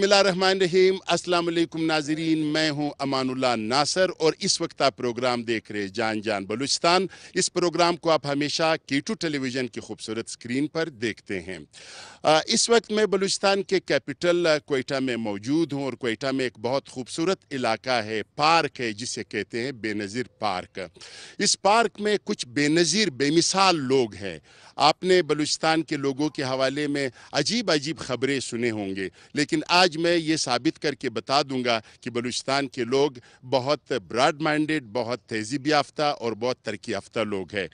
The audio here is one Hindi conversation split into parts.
बसमिलीम असलकुम नाजरीन मैं हूं अमानुल्लाह नासर और इस वक्त आप प्रोग्राम देख रहे जान जान बलूचिस्तान इस प्रोग्राम को आप हमेशा कीटू टेलीविज़न की खूबसूरत स्क्रीन पर देखते हैं इस वक्त मैं बलूचिस्तान के कैपिटल कोयटा में मौजूद हूं और कोयटा में एक बहुत खूबसूरत इलाका है पार्क है जिसे कहते हैं बेनज़ीर पार्क इस पार्क में कुछ बेनज़ीर बेमिसाल लोग हैं आपने बलूचिस्तान के लोगों के हवाले में अजीब अजीब खबरें सुने होंगे लेकिन आज मैं ये साबित करके बता दूंगा कि बलूचिस्तान के लोग बहुत ब्रॉड माइंडेड बहुत तहजीब याफ्ता और बहुत तरक्की याफ्ता लोग हैं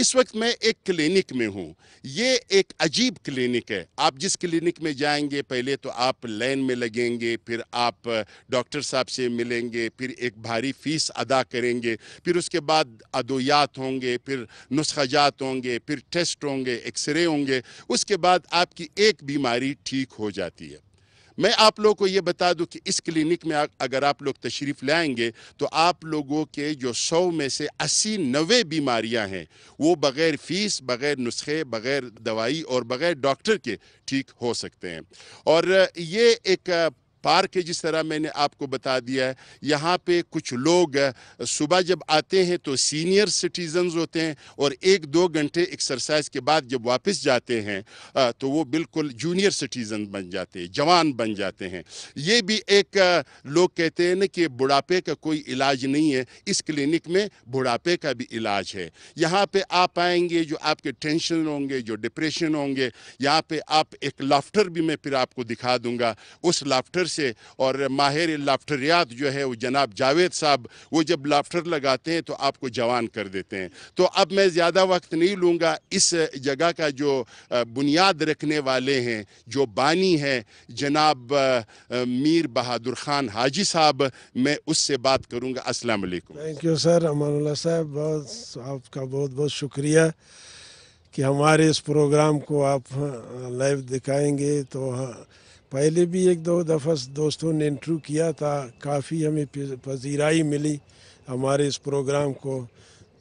इस वक्त मैं एक क्लिनिक में हूँ ये एक अजीब क्लिनिक है आप जिस क्लिनिक में जाएंगे पहले तो आप लाइन में लगेंगे फिर आप डॉक्टर साहब से मिलेंगे फिर एक भारी फीस अदा करेंगे फिर उसके बाद अदोयात होंगे फिर नुस्खाजात होंगे फिर टेस्ट टेस्ट होंगे एक्सरे होंगे उसके बाद आपकी एक बीमारी ठीक हो जाती है मैं आप लोगों को ये बता दूं कि इस क्लिनिक में अगर आप लोग तशरीफ़ लाएंगे तो आप लोगों के जो सौ में से अस्सी नवे बीमारियां हैं वो बग़ैर फीस बग़ैर नुस्खे बग़ैर दवाई और बग़ैर डॉक्टर के ठीक हो सकते हैं और ये एक पार्क है जिस तरह मैंने आपको बता दिया है यहाँ पे कुछ लोग सुबह जब आते हैं तो सीनियर सिटीजन होते हैं और एक दो घंटे एक्सरसाइज के बाद जब वापस जाते हैं तो वो बिल्कुल जूनियर सिटीजन बन जाते हैं जवान बन जाते हैं ये भी एक लोग कहते हैं ना कि बुढ़ापे का कोई इलाज नहीं है इस क्लिनिक में बुढ़ापे का भी इलाज है यहाँ पे आप आएंगे जो आपके टेंशन होंगे जो डिप्रेशन होंगे यहाँ पे आप एक लाफ्टर भी मैं फिर आपको दिखा दूंगा उस लाफ्टर से और माहिर लाफ्टरियात जो है वो जनाब जावेद साहब वो जब लाफ्टर लगाते हैं तो आपको जवान कर देते हैं तो अब मैं ज़्यादा वक्त नहीं लूँगा इस जगह का जो बुनियाद रखने वाले हैं जो बानी है जनाब मीर बहादुर खान हाजी साहब मैं उससे बात करूँगा अस्सलाम थैंक यू सर अमर साहब बहुत आपका बहुत बहुत शुक्रिया कि हमारे इस प्रोग्राम को आप लाइव दिखाएंगे तो हाँ पहले भी एक दो दफ़ा दोस्तों ने इंटरव्यू किया था काफ़ी हमें पजीराई मिली हमारे इस प्रोग्राम को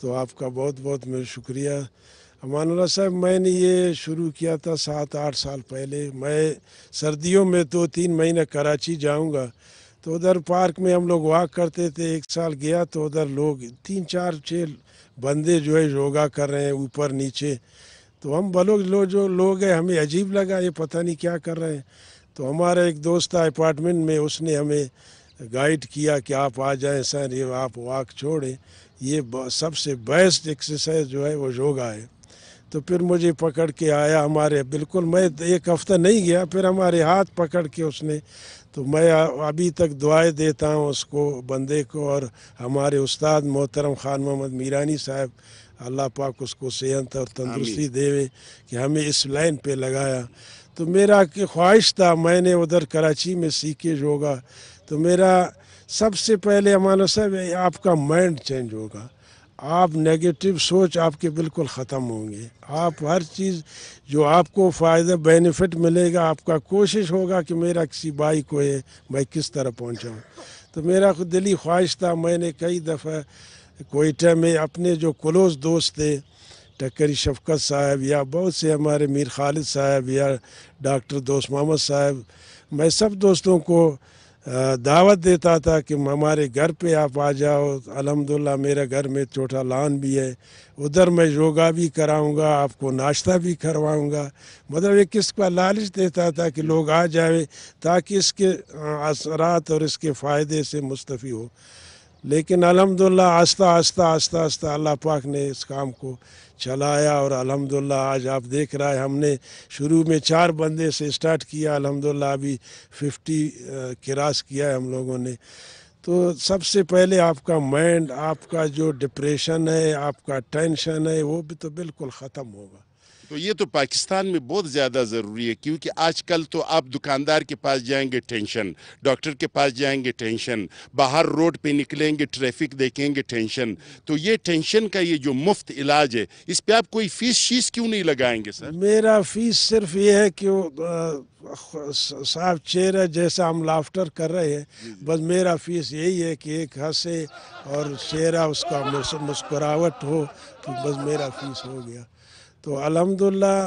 तो आपका बहुत बहुत मेरा शुक्रिया अमानुल्ला साहब मैंने ये शुरू किया था सात आठ साल पहले मैं सर्दियों में दो तो तीन महीने कराची जाऊंगा तो उधर पार्क में हम लोग वॉक करते थे एक साल गया तो उधर लोग तीन चार छः बंदे जो है योगा कर रहे हैं ऊपर नीचे तो हम बलोग लो जो लोग हैं हमें अजीब लगा ये पता नहीं क्या कर रहे हैं तो हमारा एक दोस्त था अपार्टमेंट में उसने हमें गाइड किया कि आप आ जाएं सर ये आप वाक छोड़ें ये सबसे बेस्ट एक्सरसाइज जो है वो योगा है तो फिर मुझे पकड़ के आया हमारे बिल्कुल मैं एक हफ्ता नहीं गया फिर हमारे हाथ पकड़ के उसने तो मैं अभी तक दुआएं देता हूँ उसको बंदे को और हमारे उस्ताद मोहतरम ख़ान मोहम्मद मीरानी साहब अल्लाह पाक उसको सेहत और तंदुरुस्ती देवे कि हमें इस लाइन पे लगाया तो मेरा ख्वाहिश था मैंने उधर कराची में सीखे योगा तो मेरा सबसे पहले मानो साहब आपका माइंड चेंज होगा आप नेगेटिव सोच आपके बिल्कुल ख़त्म होंगे आप हर चीज़ जो आपको फ़ायदा बेनिफिट मिलेगा आपका कोशिश होगा कि मेरा किसी भाई को है मैं किस तरह पहुंचाऊं तो मेरा खुद दिली ख्वाहिश था मैंने कई दफ़ा कोयटा में अपने जो क्लोज दोस्त थे टक्करी शफकत साहब या बहुत से हमारे मीर खालिद साहब या डॉक्टर दोस्त मोहम्मद साहब मैं सब दोस्तों को दावत देता था कि हमारे घर पे आप आ जाओ अलहमदिल्ला मेरा घर में छोटा लान भी है उधर मैं योगा भी कराऊंगा आपको नाश्ता भी करवाऊंगा मतलब एक किस्म का लालच देता था कि लोग आ जाए ताकि इसके असरात और इसके फ़ायदे से मुस्तफ़ी हो लेकिन अलहमदिल्ला आस्ता आस्ता आस्ता आस्ता अल्लाह पाक ने इस काम को चलाया और अल्हम्दुलिल्लाह आज आप देख रहा है हमने शुरू में चार बंदे से स्टार्ट किया अल्हम्दुलिल्लाह अभी फिफ्टी क्रॉस किया है हम लोगों ने तो सबसे पहले आपका माइंड आपका जो डिप्रेशन है आपका टेंशन है वो भी तो बिल्कुल ख़त्म होगा तो ये तो पाकिस्तान में बहुत ज़्यादा ज़रूरी है क्योंकि आजकल तो आप दुकानदार के पास जाएंगे टेंशन डॉक्टर के पास जाएंगे टेंशन बाहर रोड पे निकलेंगे ट्रैफिक देखेंगे टेंशन तो ये टेंशन का ये जो मुफ्त इलाज है इस पर आप कोई फीस शीस क्यों नहीं लगाएंगे सर मेरा फीस सिर्फ ये है कि साफ चेहरा जैसा हम लाफ्टर कर रहे हैं बस मेरा फीस यही है कि एक हंसे और चेहरा उसका मुस्कुरावट हो तो बस मेरा फीस हो गया तो अल्हम्दुलिल्लाह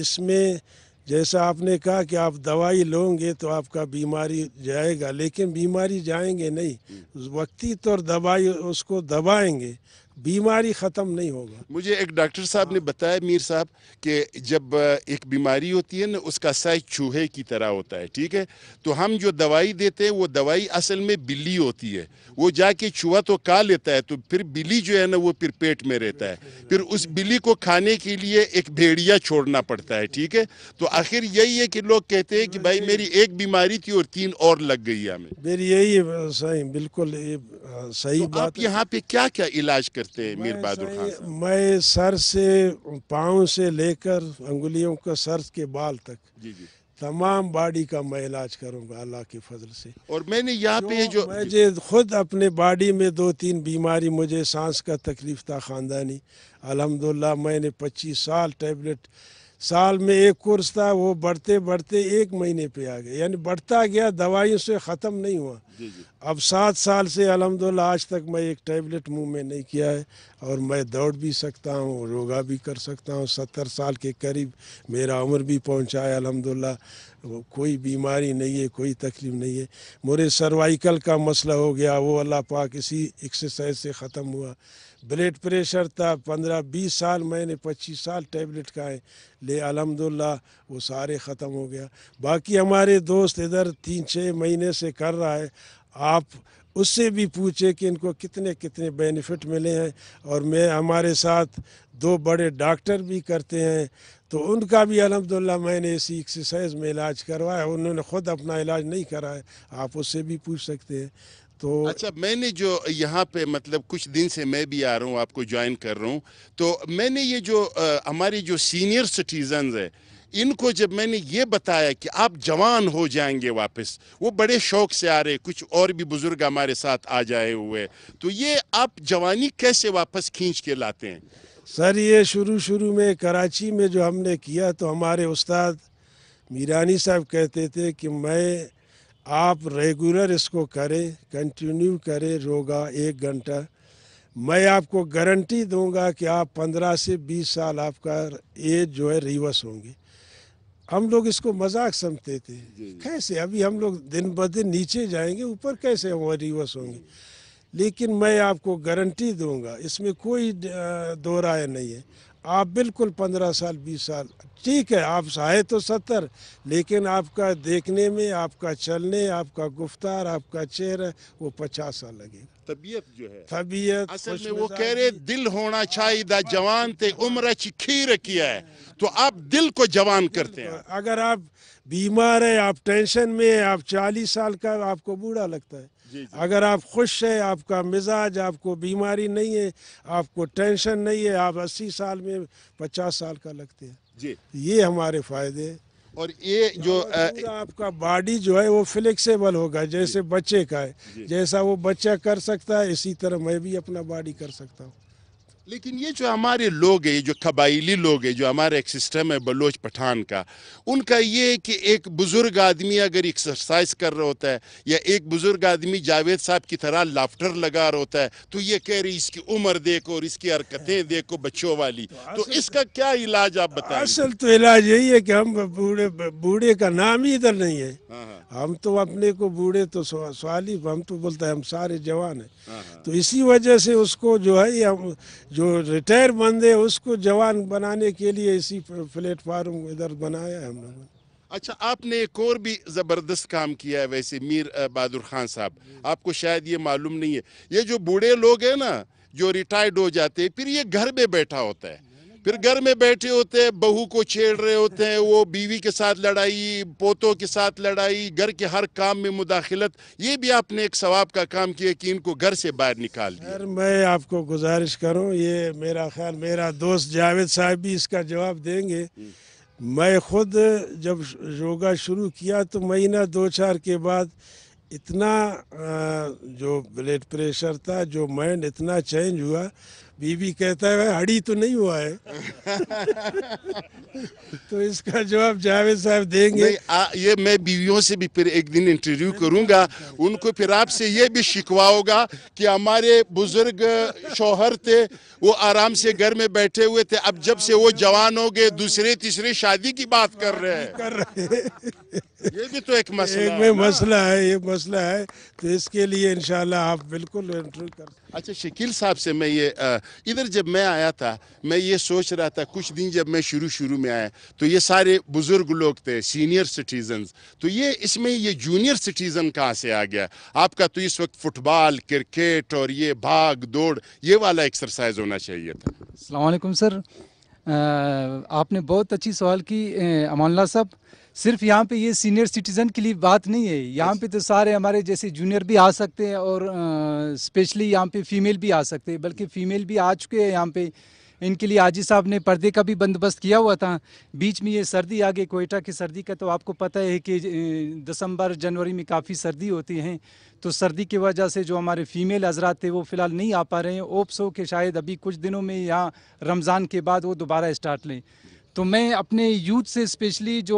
इसमें जैसा आपने कहा कि आप दवाई लोगे तो आपका बीमारी जाएगा लेकिन बीमारी जाएंगे नहीं हम्म। वक्ती तौर दवाई उसको दबाएंगे बीमारी ख़त्म नहीं होगा मुझे एक डॉक्टर साहब ने बताया मीर साहब कि जब एक बीमारी होती है ना उसका साइज चूहे की तरह होता है ठीक है तो हम जो दवाई देते हैं वो दवाई असल में बिल्ली होती है वो जाके चूहा तो खा लेता है तो फिर बिल्ली जो है ना वो फिर पेट में रहता है फिर उस बिल्ली को खाने के लिए एक भेड़िया छोड़ना पड़ता है ठीक है तो आखिर यही है कि लोग कहते हैं कि भाई मेरी एक बीमारी थी और तीन और लग गई हमें मेरी यही सही बिल्कुल सही तो बात आप यहाँ पे क्या क्या इलाज करते सोचते मीर बहादुर खान मैं सर से पाँव से लेकर उंगलियों का सर के बाल तक जी जी तमाम बॉडी का मैं इलाज करूंगा अल्लाह के फजल से और मैंने यहाँ पे जो मुझे खुद अपने बॉडी में दो तीन बीमारी मुझे सांस का तकलीफ था ख़ानदानी अल्हम्दुलिल्लाह मैंने 25 साल टेबलेट साल में एक कोर्स था वो बढ़ते बढ़ते एक महीने पे आ गए यानी बढ़ता गया दवाइयों से ख़त्म नहीं हुआ जी जी। अब सात साल से अलहमदिल्ला आज तक मैं एक टैबलेट मुंह में नहीं किया है और मैं दौड़ भी सकता हूँ योगा भी कर सकता हूँ सत्तर साल के करीब मेरा उम्र भी पहुँचा है अलहमदिल्ला कोई बीमारी नहीं है कोई तकलीफ नहीं है मोरे सर्वाइकल का मसला हो गया वो अल्लाह पाक इसी एक्सरसाइज से ख़त्म हुआ ब्लड प्रेशर था पंद्रह बीस साल मैंने पच्चीस साल टैबलेट खाए ले अलहमदिल्ला वो सारे ख़त्म हो गया बाकी हमारे दोस्त इधर तीन छः महीने से कर रहा है आप उससे भी पूछे कि इनको कितने कितने बेनिफिट मिले हैं और मैं हमारे साथ दो बड़े डॉक्टर भी करते हैं तो उनका भी अलहमदिल्ला मैंने इसी एक्सरसाइज में इलाज करवाया उन्होंने खुद अपना इलाज नहीं है आप उससे भी पूछ सकते हैं तो अच्छा मैंने जो यहाँ पे मतलब कुछ दिन से मैं भी आ रहा हूँ आपको ज्वाइन कर रहा हूँ तो मैंने ये जो हमारे जो सीनियर सिटीजन है इनको जब मैंने ये बताया कि आप जवान हो जाएंगे वापस वो बड़े शौक से आ रहे कुछ और भी बुजुर्ग हमारे साथ आ जाए हुए तो ये आप जवानी कैसे वापस खींच के लाते हैं सर ये शुरू शुरू में कराची में जो हमने किया तो हमारे उस्ताद मीरानी साहब कहते थे कि मैं आप रेगुलर इसको करें कंटिन्यू करें रोगा एक घंटा मैं आपको गारंटी दूंगा कि आप 15 से 20 साल आपका एज जो है रिवर्स होंगे हम लोग इसको मजाक समझते थे कैसे अभी हम लोग दिन ब दिन नीचे जाएंगे ऊपर कैसे हम रिवर्स होंगे लेकिन मैं आपको गारंटी दूंगा इसमें कोई दो राय नहीं है आप बिल्कुल पंद्रह साल बीस साल ठीक है आप आए तो सत्तर लेकिन आपका देखने में आपका चलने आपका गुफ्तार आपका चेहरा वो पचास साल लगेगा तबीयत जो है तबीयत असल में वो कह रहे दिल होना चाहिए जवान थे उम्र खीर किया है तो आप दिल को जवान करते हैं अगर आप बीमार है आप टेंशन में है आप चालीस साल का आपको बूढ़ा लगता है अगर आप खुश हैं आपका मिजाज आपको बीमारी नहीं है आपको टेंशन नहीं है आप अस्सी साल में पचास साल का लगते हैं जी ये हमारे फायदे और ये जो आपका बॉडी जो है वो फ्लेक्सिबल होगा जैसे बच्चे का है जैसा वो बच्चा कर सकता है इसी तरह मैं भी अपना बॉडी कर सकता हूँ लेकिन ये जो हमारे लोग हैं ये जो कबाइली लोग हैं जो हमारा एक सिस्टम है बलोच पठान का उनका ये है कि एक बुज़ुर्ग आदमी अगर एक्सरसाइज कर रहा होता है या एक बुज़ुर्ग आदमी जावेद साहब की तरह लाफ्टर लगा रहा होता है तो ये कह रही इसकी उम्र देखो और इसकी हरकतें देखो बच्चों वाली तो, तो इसका क्या इलाज आप बताए असल तो इलाज यही है कि हम बूढ़े बूढ़े का नाम ही इधर नहीं है हाँ, हाँ। हम तो अपने को बूढ़े तो सवाल हम तो बोलते हैं हम सारे जवान हैं हाँ, तो इसी वजह से उसको जो है हम जो रिटायर बंदे उसको जवान बनाने के लिए इसी प्लेटफार्म इधर बनाया है हम लोगों ने अच्छा आपने एक और भी ज़बरदस्त काम किया है वैसे मीर बहादुर खान साहब हम्म। आपको शायद ये मालूम नहीं है ये जो बूढ़े लोग हैं ना जो रिटायर्ड हो जाते हैं फिर ये घर में बैठा होता है फिर घर में बैठे होते हैं बहू को छेड़ रहे होते हैं वो बीवी के साथ लड़ाई पोतों के साथ लड़ाई घर के हर काम में मुदाखलत ये भी आपने एक सवाब का काम किया कि इनको घर से बाहर निकाल दिया मैं आपको गुजारिश करूँ ये मेरा ख्याल मेरा दोस्त जावेद साहब भी इसका जवाब देंगे मैं खुद जब योगा शुरू किया तो महीना दो चार के बाद इतना जो ब्लड प्रेशर था जो माइंड इतना चेंज हुआ बीबी कहता है हड़ी तो नहीं हुआ है तो इसका जवाब जावेद साहब देंगे आ, ये मैं बीवियों से भी फिर एक दिन इंटरव्यू करूंगा उनको फिर आपसे ये भी शिकवा होगा कि हमारे बुजुर्ग शोहर थे वो आराम से घर में बैठे हुए थे अब जब से वो जवान हो गए दूसरे तीसरे शादी की बात कर रहे हैं कर रहे ये भी तो एक मसला एक में मसला है ये मसला है तो इसके लिए इनशाला आप बिल्कुल इंटरव्यू कर अच्छा शकील साहब से मैं ये इधर जब मैं आया था मैं ये सोच रहा था कुछ दिन जब मैं शुरू शुरू में आया तो ये सारे बुज़ुर्ग लोग थे सीनियर सिटीजन तो ये इसमें ये जूनियर सिटीज़न कहाँ से आ गया आपका तो इस वक्त फुटबॉल क्रिकेट और ये भाग दौड़ ये वाला एक्सरसाइज होना चाहिए था अलकुम सर आ, आपने बहुत अच्छी सवाल की अमानला साहब सिर्फ यहाँ पे ये सीनियर सिटीज़न के लिए बात नहीं है यहाँ पे तो सारे हमारे जैसे जूनियर भी आ सकते हैं और स्पेशली यहाँ पे फीमेल भी आ सकते हैं बल्कि फीमेल भी आ चुके हैं यहाँ पे इनके लिए आजी साहब ने पर्दे का भी बंदोबस्त किया हुआ था बीच में ये सर्दी आ गई कोयटा की सर्दी का तो आपको पता है कि दिसंबर जनवरी में काफ़ी सर्दी होती हैं तो सर्दी की वजह से जो हमारे फीमेल हजरात थे वो फ़िलहाल नहीं आ पा रहे हैं ओप्सो के शायद अभी कुछ दिनों में यहाँ रमज़ान के बाद वो दोबारा स्टार्ट लें तो मैं अपने यूथ से स्पेशली जो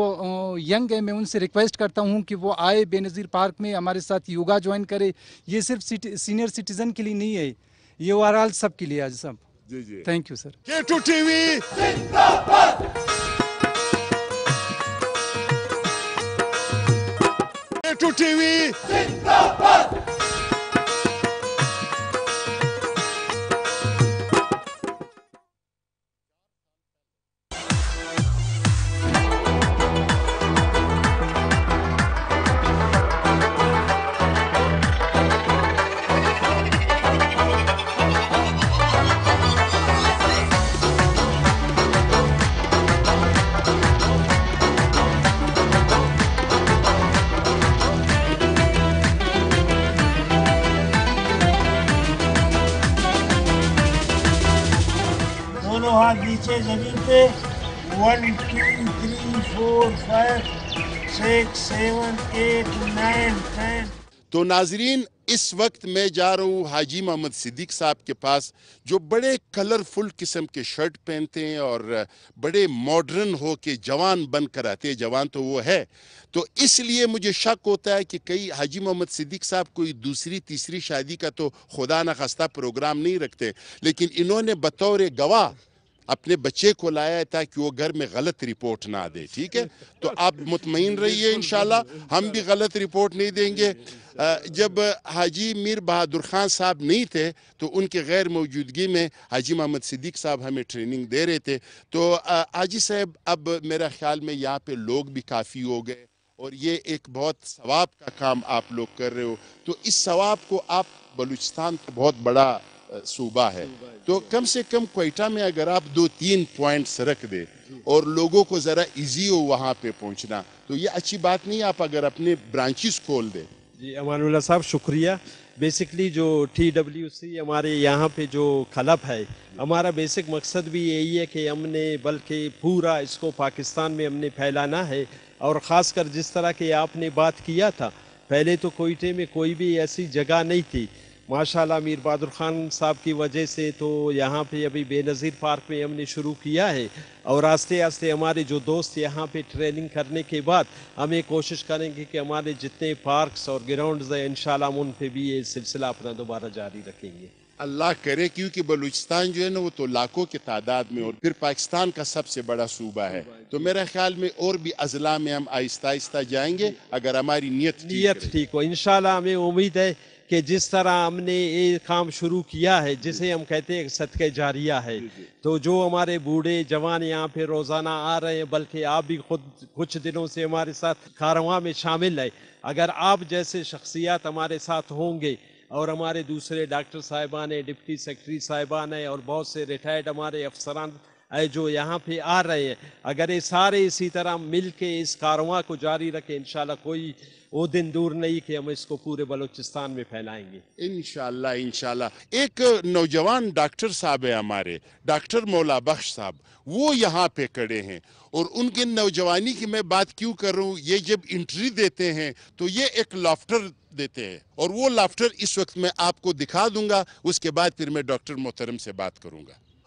यंग है मैं उनसे रिक्वेस्ट करता हूं कि वो आए बेनज़ीर पार्क में हमारे साथ योगा ज्वाइन करें ये सिर्फ सीनियर सिटीजन के लिए नहीं है ये ओवरऑल सब के लिए आज सब जी जी थैंक यू सर के टू टीवी के टू टीवी हाथ नीचे ज़मीन पे one two three four five six seven eight nine ten तो नाजरीन इस वक्त मैं जा रहा हूँ हाजी मोहम्मद सिद्दीक साहब के पास जो बड़े कलरफुल किस्म के शर्ट पहनते हैं और बड़े मॉडर्न हो के जवान बन कर आते हैं जवान तो वो है तो इसलिए मुझे शक होता है कि कई हाजी मोहम्मद सिद्दीक साहब कोई दूसरी तीसरी शादी का तो खुदा न खास्ता प्रोग्राम नहीं रखते लेकिन इन्होंने बतौर गवाह अपने बच्चे को लाया है ताकि वो घर में गलत रिपोर्ट ना दे ठीक है तो आप मुतमिन रहिए इन हम भी गलत रिपोर्ट नहीं देंगे जब हाजी मीर बहादुर खान साहब नहीं थे तो उनके गैर मौजूदगी में हाजी मोहम्मद सिद्दीक साहब हमें ट्रेनिंग दे रहे थे तो हाजी साहब अब मेरा ख्याल में यहाँ पे लोग भी काफ़ी हो गए और ये एक बहुत सवाब का काम आप लोग कर रहे हो तो इस सवाब को आप बलूचिस्तान बहुत बड़ा सूबा है तो कम से कम कोयटा में अगर आप दो तीन पॉइंट्स रख दे और लोगों को ज़रा इजी हो वहाँ पे पहुँचना तो ये अच्छी बात नहीं आप अगर अपने ब्रांचेस खोल दें जी अमानुल्ला साहब शुक्रिया बेसिकली जो टी डब्ल्यू सी हमारे यहाँ पे जो खलब है हमारा बेसिक मकसद भी यही है कि हमने बल्कि पूरा इसको पाकिस्तान में हमने फैलाना है और ख़ासकर जिस तरह के आपने बात किया था पहले तो कोयटे में कोई भी ऐसी जगह नहीं थी माशाल्लाह मीर बहादुर खान साहब की वजह से तो यहाँ पे अभी बेनज़ीर पार्क में हमने शुरू किया है और आस्ते आस्ते हमारे जो दोस्त यहाँ पे ट्रेनिंग करने के बाद हम ये कोशिश करेंगे कि हमारे जितने पार्क्स और ग्राउंड्स हैं इन हम उन पर भी ये सिलसिला अपना दोबारा जारी रखेंगे अल्लाह करे क्योंकि बलूचिस्तान जो है ना वो तो लाखों की तादाद में और फिर पाकिस्तान का सबसे बड़ा सूबा है तो मेरा ख्याल में और भी अजला में हम आहिस्ता आहिस्ता जाएंगे अगर हमारी नीयत नीयत ठीक हो इन हमें उम्मीद है कि जिस तरह हमने ये काम शुरू किया है जिसे हम कहते हैं के जारिया है तो जो हमारे बूढ़े जवान यहाँ पे रोज़ाना आ रहे हैं बल्कि आप भी खुद कुछ दिनों से हमारे साथ कारवा में शामिल है अगर आप जैसे शख्सियात हमारे साथ होंगे और हमारे दूसरे डॉक्टर साहिबान हैं डिप्टी सेक्रेटरी साहिबान हैं और बहुत से रिटायर्ड हमारे अफसरान जो यहाँ पे आ रहे हैं अगर ये सारे इसी तरह मिल के इस कारवा को जारी रखें इन कोई वो दिन दूर नहीं कि हम इसको पूरे बलूचिस्तान में फैलाएंगे इनशाला इनशाला एक नौजवान डॉक्टर साहब है हमारे डॉक्टर मौला बख्श साहब वो यहाँ पे खड़े हैं और उनके नौजवानी की मैं बात क्यों कर रहा हूँ ये जब इंट्री देते हैं तो ये एक लाफ्टर देते हैं और वो लाफ्टर इस वक्त मैं आपको दिखा दूंगा उसके बाद फिर मैं डॉक्टर मोहतरम से बात करूंगा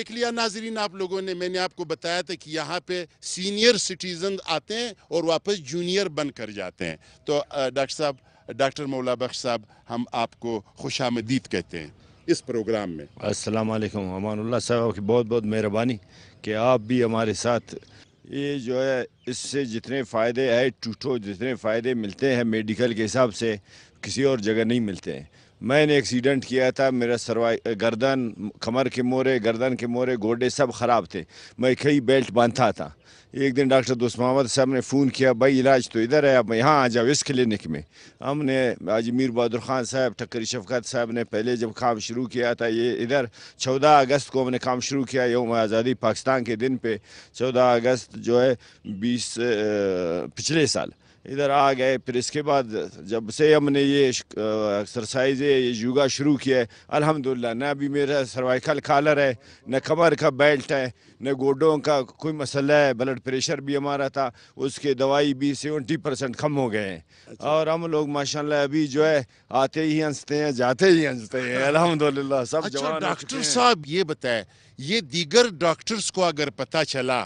देख लिया नाजरीन आप लोगों ने मैंने आपको बताया था कि यहाँ पे सीनियर सिटीजन आते हैं और वापस जूनियर बन कर जाते हैं तो डॉक्टर साहब डॉक्टर मौला बख्श साहब हम आपको खुश आमदीद कहते हैं इस प्रोग्राम में असलकम अमानुल्ला साहब की बहुत बहुत मेहरबानी कि आप भी हमारे साथ ये जो है इससे जितने फ़ायदे है टूटो जितने फ़ायदे मिलते हैं मेडिकल के हिसाब से किसी और जगह नहीं मिलते हैं मैंने एक्सीडेंट किया था मेरा सरवा गर्दन कमर के मोरे गर्दन के मोरे गोडे सब ख़राब थे मैं कई बेल्ट बांधता था एक दिन डॉक्टर दोस्त मोहम्मद साहब ने फ़ोन किया भाई इलाज तो इधर है अब यहाँ आ जाओ इस क्लिनिक में हमने अजमीर मीर बहादुर ख़ान साहब ठक्कर शफकत साहब ने पहले जब काम शुरू किया था ये इधर चौदह अगस्त को हमने काम शुरू किया योम आज़ादी पाकिस्तान के दिन पे चौदह अगस्त जो है बीस पिछले साल इधर आ गए फिर इसके बाद जब से हमने ये एक्सरसाइज ये योगा शुरू किया है अलहमदिल्ला ना अभी मेरा सर्वाइकल खालर है न कमर का बेल्ट है न गोडों का कोई मसला है ब्लड प्रेशर भी हमारा था उसके दवाई भी सेवेंटी परसेंट कम हो गए हैं अच्छा। और हम लोग माशाल्लाह अभी जो है आते ही हंसते हैं जाते ही हंसते हैं अलहमदुल्ला सब अच्छा, डॉक्टर साहब ये बताए ये दीगर डॉक्टर्स को अगर पता चला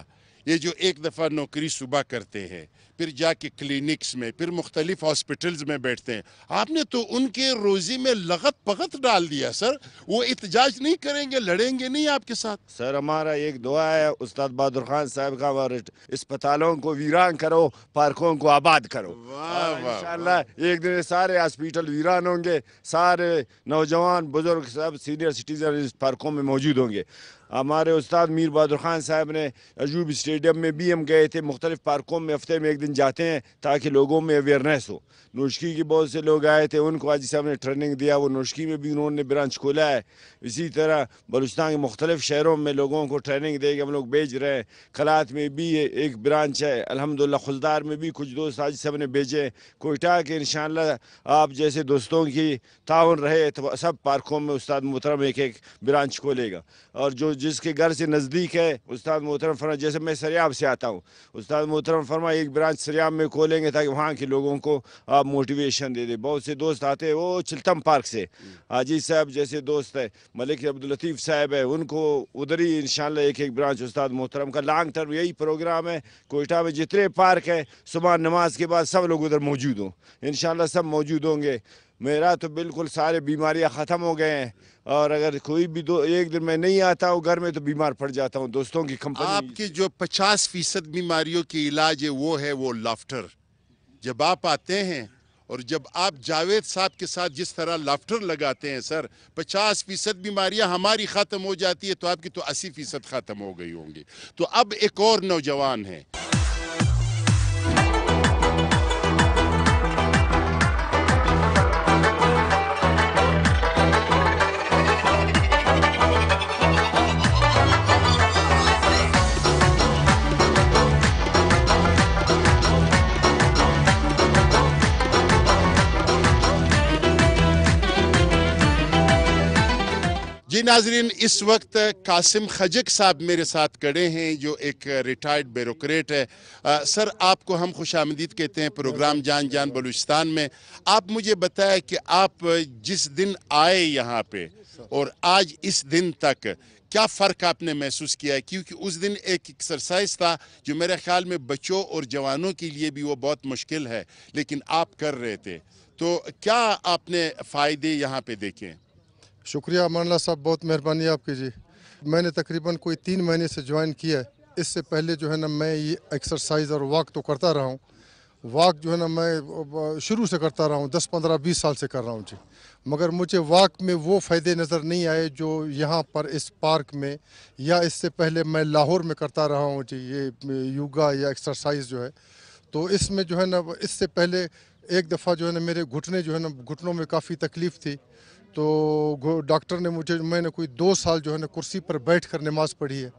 ये जो एक दफ़ा नौकरी सुबह करते हैं फिर जाके क्लिनिक्स में फिर मुख्तलिफ हॉस्पिटल्स में बैठते हैं आपने तो उनके रोज़ी में लगत पगत डाल दिया सर वो इतजाज नहीं करेंगे लड़ेंगे नहीं आपके साथ सर हमारा एक दुआ है उस्ताद बहादुर खान साहब का वर्ट अस्पतालों को वीरान करो पार्कों को आबाद करो इंशाल्लाह एक दिन सारे हॉस्पिटल वीरान होंगे सारे नौजवान बुजुर्ग सब सीनियर सिटीजन इस पार्कों में मौजूद होंगे हमारे उस्ताद मीर बहादुर खान साहब ने अजूब स्टेडियम में भी हम गए थे मुख्तलिफ पार्कों में हफ्ते में एक दिन जाते हैं ताकि लोगों में अवेयरनेस हो नोशकी के बहुत से लोग आए थे उनको आज साहब ने ट्रेनिंग दिया वो नोशकी में भी उन्होंने ब्रांच खोला है इसी तरह बलुस्तान के मुख्तलिफ शहरों में लोगों को ट्रेनिंग दे के हम लोग भेज रहे हैं खलात में भी एक ब्रांच है अलहमदिल्ला खुलदार में भी कुछ दोस्त आज साहब ने भेजे कोयटा के इन आप जैसे दोस्तों की ताउन रहे तो सब पार्कों में उस्ताद मोहतरम एक एक ब्रांच खोलेगा और जो जिसके घर से नज़दीक है उस्ताद मोहतरम फरमा जैसे मैं सरियाब से आता हूँ उस्ताद मोहतरम फरमा एक ब्रांच सरियाब में खोलेंगे ताकि वहाँ के लोगों को आप मोटिवेशन दे दें बहुत से दोस्त आते हैं वो चिल्तम पार्क से हाजी साहब जैसे दोस्त है मलिक अब्दुलतीफ़ साहब है उनको उधर ही इन एक एक ब्रांच उस्ताद मोहतरम का लॉन्ग टर्म यही प्रोग्राम है कोयटा में जितने पार्क है सुबह नमाज के बाद सब लोग उधर मौजूद हों इन सब मौजूद होंगे मेरा तो बिल्कुल सारे बीमारियां ख़त्म हो गए हैं और अगर कोई भी दो एक दिन मैं नहीं आता हूँ घर में तो बीमार पड़ जाता हूँ दोस्तों की कंपनी आपकी जो पचास फीसद बीमारियों की इलाज है वो है वो लाफ्टर जब आप आते हैं और जब आप जावेद साहब के साथ जिस तरह लाफ्टर लगाते हैं सर पचास फीसद बीमारियाँ हमारी ख़त्म हो जाती है तो आपकी तो अस्सी फीसद ख़त्म हो गई होंगी तो अब एक और नौजवान है जी नाजरीन इस वक्त कासिम खजक साहब मेरे साथ खड़े हैं जो एक रिटायर्ड ब्यूरोट है आ, सर आपको हम खुश आमदीद कहते हैं प्रोग्राम जान जान बलूचिस्तान में आप मुझे बताएं कि आप जिस दिन आए यहाँ पे और आज इस दिन तक क्या फ़र्क आपने महसूस किया है क्योंकि उस दिन एक एक्सरसाइज था जो मेरे ख्याल में बच्चों और जवानों के लिए भी वो बहुत मुश्किल है लेकिन आप कर रहे थे तो क्या आपने फ़ायदे यहाँ पे देखे हैं शुक्रिया मानला साहब बहुत मेहरबानी आपकी जी मैंने तकरीबन कोई तीन महीने से ज्वाइन किया है इससे पहले जो है ना मैं ये एक्सरसाइज और वॉक तो करता रहा हूँ वॉक जो है ना मैं शुरू से करता रहा हूँ दस पंद्रह बीस साल से कर रहा हूँ जी मगर मुझे वॉक में वो फ़ायदे नज़र नहीं आए जो यहाँ पर इस पार्क में या इससे पहले मैं लाहौर में करता रहा हूँ जी ये योगा या एक्सरसाइज जो है तो इसमें जो है ना इससे पहले एक दफ़ा जो है ना मेरे घुटने जो है ना घुटनों में काफ़ी तकलीफ़ थी तो डॉक्टर ने मुझे मैंने कोई दो साल जो है ना कुर्सी पर बैठ कर नमाज़ पढ़ी है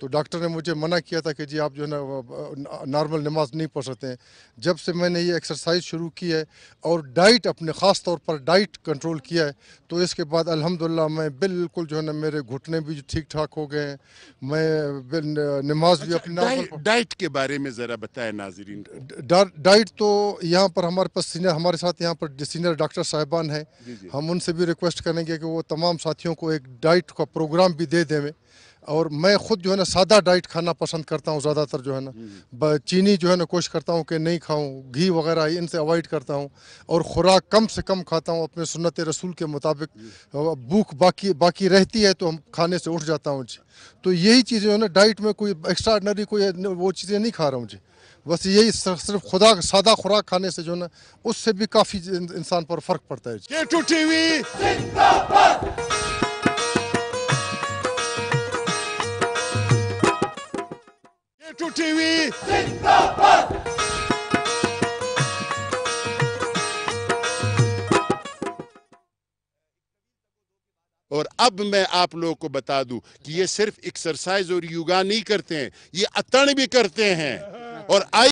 तो डॉक्टर ने मुझे मना किया था कि जी आप जो है ना नॉर्मल नमाज नहीं पढ़ सकते हैं जब से मैंने ये एक्सरसाइज शुरू की है और डाइट अपने ख़ास तौर पर डाइट कंट्रोल किया है तो इसके बाद अल्हम्दुलिल्लाह मैं बिल्कुल जो है ना मेरे घुटने भी ठीक ठाक हो गए हैं मैं नमाज अच्छा, भी अपनी डाइट, डाइट के बारे में ज़रा बताए नाजरीन डाइट तो यहाँ पर हमारे पास सीनियर हमारे साथ यहाँ पर सीनियर डॉक्टर साहिबान हैं हम उनसे भी रिक्वेस्ट करेंगे कि वो तमाम साथियों को एक डाइट का प्रोग्राम भी दे दें और मैं खुद जो है ना सादा डाइट खाना पसंद करता हूँ ज़्यादातर जो है ना हम्म। चीनी जो है ना कोशिश करता हूँ कि नहीं खाऊँ घी वगैरह इनसे अवॉइड करता हूँ और ख़ुराक कम से कम खाता हूँ अपने सुन्नत रसूल के मुताबिक हम्म। भूख बाकी बाकी रहती है तो हम खाने से उठ जाता हूँ जी तो यही चीज़ें जो है ना डाइट में कोई एक्स्ट्रा कोई वो चीज़ें नहीं खा रहा हूँ जी बस यही सिर्फ खुदा सादा खुराक खाने से जो है ना उससे भी काफ़ी इंसान पर फ़र्क पड़ता है जी। टू टीवी और अब मैं आप लोगों को बता दूं कि ये सिर्फ एक्सरसाइज और योगा नहीं करते हैं ये अतन भी करते हैं और आई